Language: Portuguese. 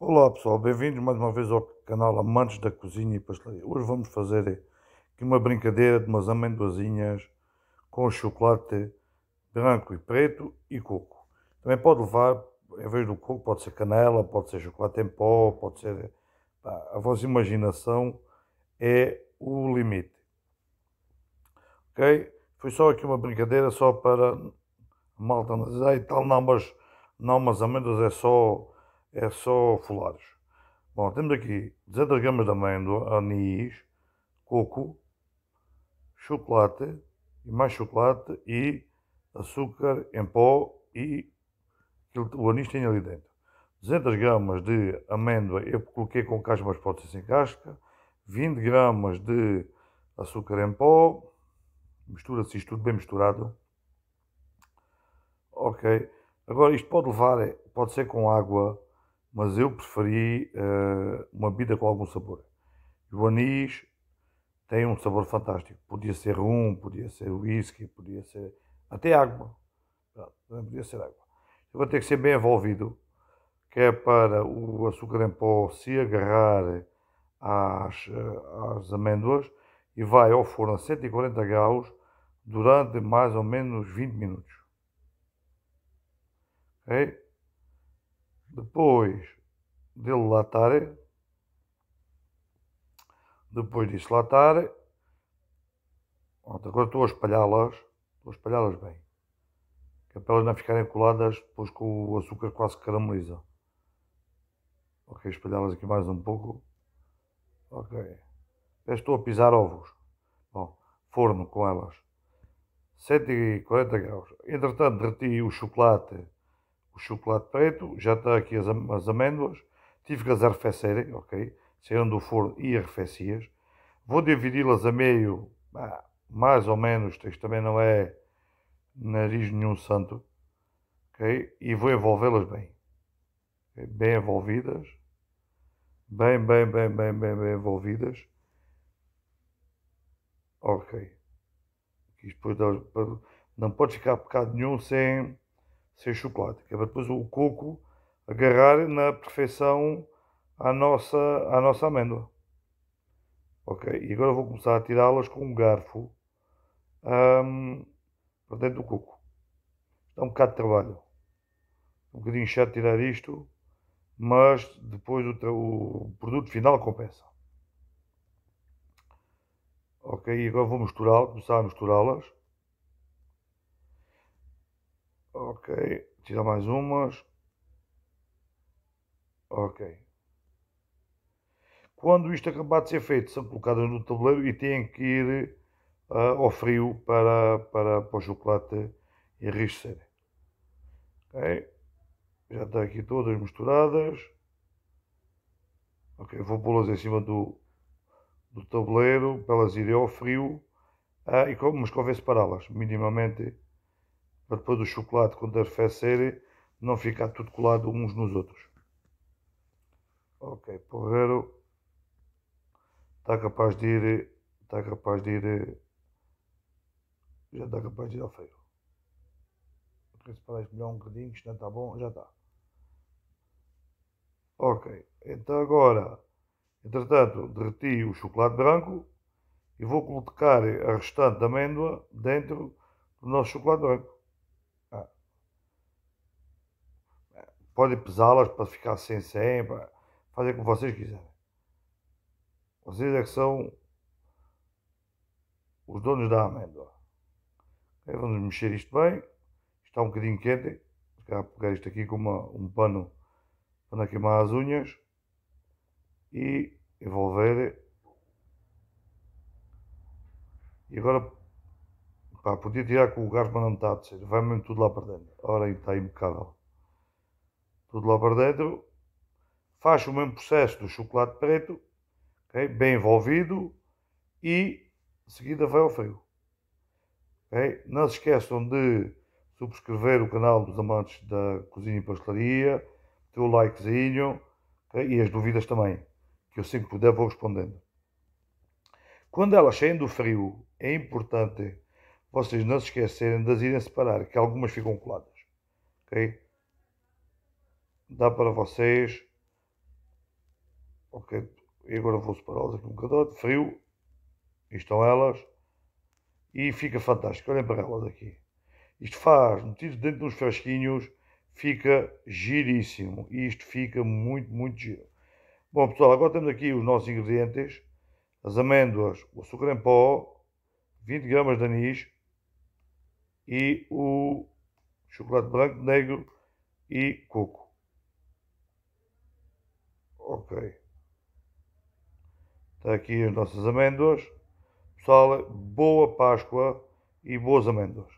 Olá pessoal, bem-vindos mais uma vez ao canal Amantes da Cozinha e Pastelaria. Hoje vamos fazer aqui uma brincadeira de umas amendoazinhas com chocolate branco e preto e coco. Também pode levar, em vez do coco, pode ser canela, pode ser chocolate em pó, pode ser... Pá, a vossa imaginação é o limite. Ok? Foi só aqui uma brincadeira, só para malta não é tal, não, mas, não, mas amêndoas é só é só folares. Bom, temos aqui 200 gramas de amêndoa, anis, coco, chocolate e mais chocolate e açúcar em pó e o anis tem ali dentro. 200 gramas de amêndoa, eu coloquei com casca, mas pode ser sem casca. 20 gramas de açúcar em pó. Mistura-se isto tudo bem misturado. Ok. Agora isto pode levar, é, pode ser com água, mas eu preferi uh, uma bebida com algum sabor. O anis tem um sabor fantástico. Podia ser rum, podia ser whisky, podia ser até água. Não, podia ser água. Eu vou ter que ser bem envolvido, que é para o açúcar em pó se agarrar às, eh, às amêndoas e vai ao forno a 140 graus durante mais ou menos 20 minutos. Okay? Depois latar depois dilatar, agora estou a espalhá-las, estou a espalhá-las bem, que é para elas não ficarem coladas depois com o açúcar quase carameliza. Ok, espalhá-las aqui mais um pouco. Ok. Estou a pisar ovos. Bom, forno com elas. 140 graus. Entretanto, derreti o chocolate o chocolate preto, já está aqui as, as amêndoas, tive que as arrefecerem, ok? Saíram do forno e arrefecias. Vou dividi-las a meio, mais ou menos, isto também não é nariz nenhum santo, ok? E vou envolvê-las bem, okay? bem envolvidas, bem, bem, bem, bem, bem, bem envolvidas. Ok. Depois não pode ficar pecado nenhum sem ser chocolate, que é para depois o coco agarrar na perfeição à nossa, à nossa amêndoa. Ok, e agora vou começar a tirá-las com um garfo um, para dentro do coco. Dá um bocado de trabalho. Um bocadinho chato tirar isto, mas depois o, o produto final compensa. Ok, e agora vou misturá-las, começar a misturá-las. Ok, tira mais umas. Ok. Quando isto acabar de ser feito, são colocadas no tabuleiro e têm que ir uh, ao frio para, para, para o chocolate enriquecer. Ok, já está aqui todas misturadas. Ok, vou pô-las em cima do, do tabuleiro para elas irem ao frio. Ah, e como, mas convém separá-las minimamente para depois o chocolate, quando arrefecer, não ficar tudo colado uns nos outros. Ok, Porreiro está capaz de ir, está capaz de ir, já está capaz de ir ao feio. Se parece melhor um bocadinho, isto não está bom, já está. Ok, então agora, entretanto, derreti o chocolate branco e vou colocar a restante da amêndoa dentro do nosso chocolate branco. podem pesá-las para ficar sem sem para fazer como vocês quiserem. Vocês é que são os donos da amêndoa. vamos mexer isto bem. Está um bocadinho quente. Vou pegar isto aqui com uma, um pano para não queimar as unhas. E envolver. E agora pá, podia tirar com o gás, mas não está a descer. Vai mesmo tudo lá para dentro. Ora, está impecável tudo lá para dentro. Faz o mesmo processo do chocolate preto, okay? bem envolvido, e de seguida vai ao frio. Okay? Não se esqueçam de subscrever o canal dos amantes da cozinha e pastelaria, ter o likezinho okay? e as dúvidas também, que eu sempre puder vou respondendo. Quando elas saem do frio, é importante vocês não se esquecerem de as irem separar, que algumas ficam coladas. Okay? dá para vocês. Ok, e agora vou separá-las aqui um bocadinho de frio. E estão elas. E fica fantástico. Olhem para elas aqui. Isto faz, metido dentro dos fresquinhos, fica giríssimo. E isto fica muito, muito giro. Bom, pessoal, agora temos aqui os nossos ingredientes. As amêndoas, o açúcar em pó, 20 gramas de anis e o chocolate branco, negro e coco. Ok. Está aqui as nossas amêndoas. Pessoal, boa Páscoa e boas amêndoas.